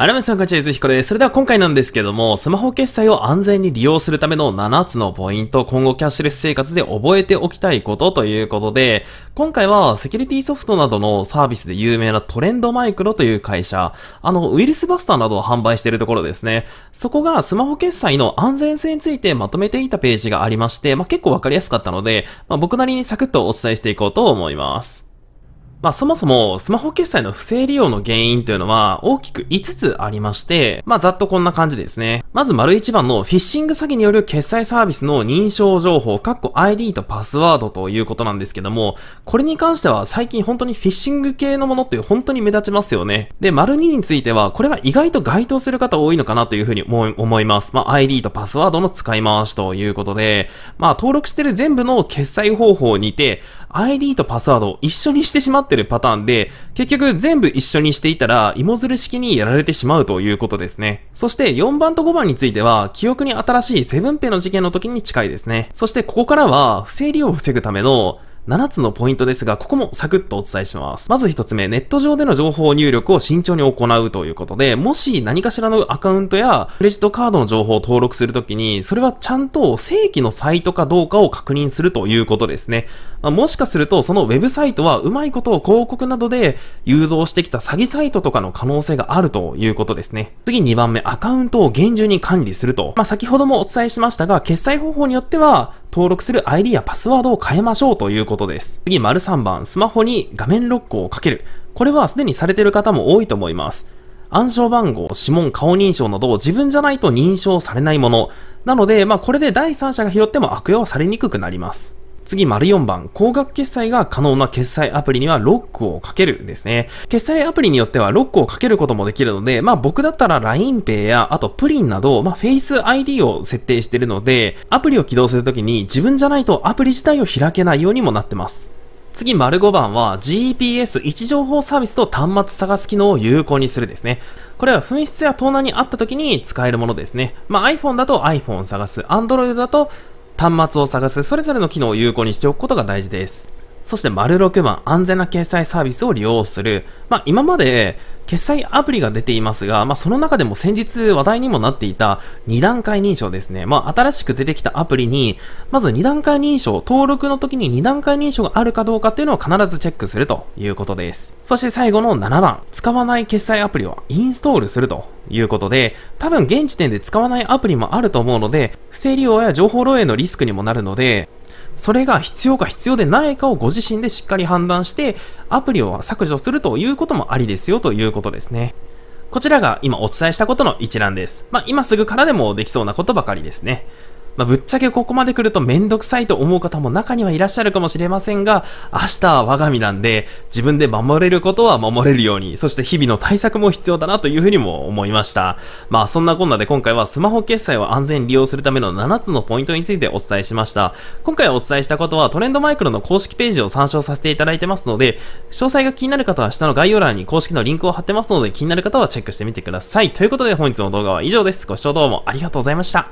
アラメさんこんにちは、ゆずひこです。それでは今回なんですけども、スマホ決済を安全に利用するための7つのポイント、今後キャッシュレス生活で覚えておきたいことということで、今回はセキュリティソフトなどのサービスで有名なトレンドマイクロという会社、あの、ウイルスバスターなどを販売しているところですね。そこがスマホ決済の安全性についてまとめていたページがありまして、まあ、結構わかりやすかったので、まあ、僕なりにサクッとお伝えしていこうと思います。まあそもそもスマホ決済の不正利用の原因というのは大きく5つありまして、まあざっとこんな感じですね。まず丸1番のフィッシング詐欺による決済サービスの認証情報、っこ ID とパスワードということなんですけども、これに関しては最近本当にフィッシング系のものって本当に目立ちますよね。で、丸2についてはこれは意外と該当する方多いのかなというふうに思います。まあ ID とパスワードの使い回しということで、まあ登録してる全部の決済方法にて、ID とパスワードを一緒にしてしまってるパターンで、結局全部一緒にしていたら、芋づる式にやられてしまうということですね。そして4番と5番については、記憶に新しいセブンペの事件の時に近いですね。そしてここからは、不正利用を防ぐための、7つのポイントですが、ここもサクッとお伝えします。まず1つ目、ネット上での情報入力を慎重に行うということで、もし何かしらのアカウントやクレジットカードの情報を登録するときに、それはちゃんと正規のサイトかどうかを確認するということですね。まあ、もしかすると、そのウェブサイトはうまいことを広告などで誘導してきた詐欺サイトとかの可能性があるということですね。次2番目、アカウントを厳重に管理すると。まあ、先ほどもお伝えしましたが、決済方法によっては、登録する ID やパスワードを変えましょうということです。次、丸3番、スマホに画面ロックをかける。これはすでにされてる方も多いと思います。暗証番号、指紋、顔認証など自分じゃないと認証されないもの。なので、まあこれで第三者が拾っても悪用されにくくなります。次、丸4番、高額決済が可能な決済アプリにはロックをかけるですね。決済アプリによってはロックをかけることもできるので、まあ僕だったら LINEPay や、あとプリンなど、まあ Face ID を設定しているので、アプリを起動するときに自分じゃないとアプリ自体を開けないようにもなってます。次、丸5番は GPS 位置情報サービスと端末探す機能を有効にするですね。これは紛失や盗難にあった時に使えるものですね。まあ、iPhone だと iPhone 探す、Android だと端末を探すそれぞれの機能を有効にしておくことが大事です。そして丸6番、安全な決済サービスを利用する。まあ、今まで、決済アプリが出ていますが、まあ、その中でも先日話題にもなっていた2段階認証ですね。まあ、新しく出てきたアプリに、まず2段階認証、登録の時に2段階認証があるかどうかっていうのを必ずチェックするということです。そして最後の7番、使わない決済アプリをインストールするということで、多分現時点で使わないアプリもあると思うので、不正利用や情報漏洩のリスクにもなるので、それが必要か必要でないかをご自身でしっかり判断して、アプリを削除するということもありですよということですね。こちらが今お伝えしたことの一覧です。まあ、今すぐからでもできそうなことばかりですね。まあ、ぶっちゃけここまで来るとめんどくさいと思う方も中にはいらっしゃるかもしれませんが、明日は我が身なんで、自分で守れることは守れるように、そして日々の対策も必要だなというふうにも思いました。まあそんなこんなで今回はスマホ決済を安全利用するための7つのポイントについてお伝えしました。今回お伝えしたことはトレンドマイクロの公式ページを参照させていただいてますので、詳細が気になる方は下の概要欄に公式のリンクを貼ってますので、気になる方はチェックしてみてください。ということで本日の動画は以上です。ご視聴どうもありがとうございました。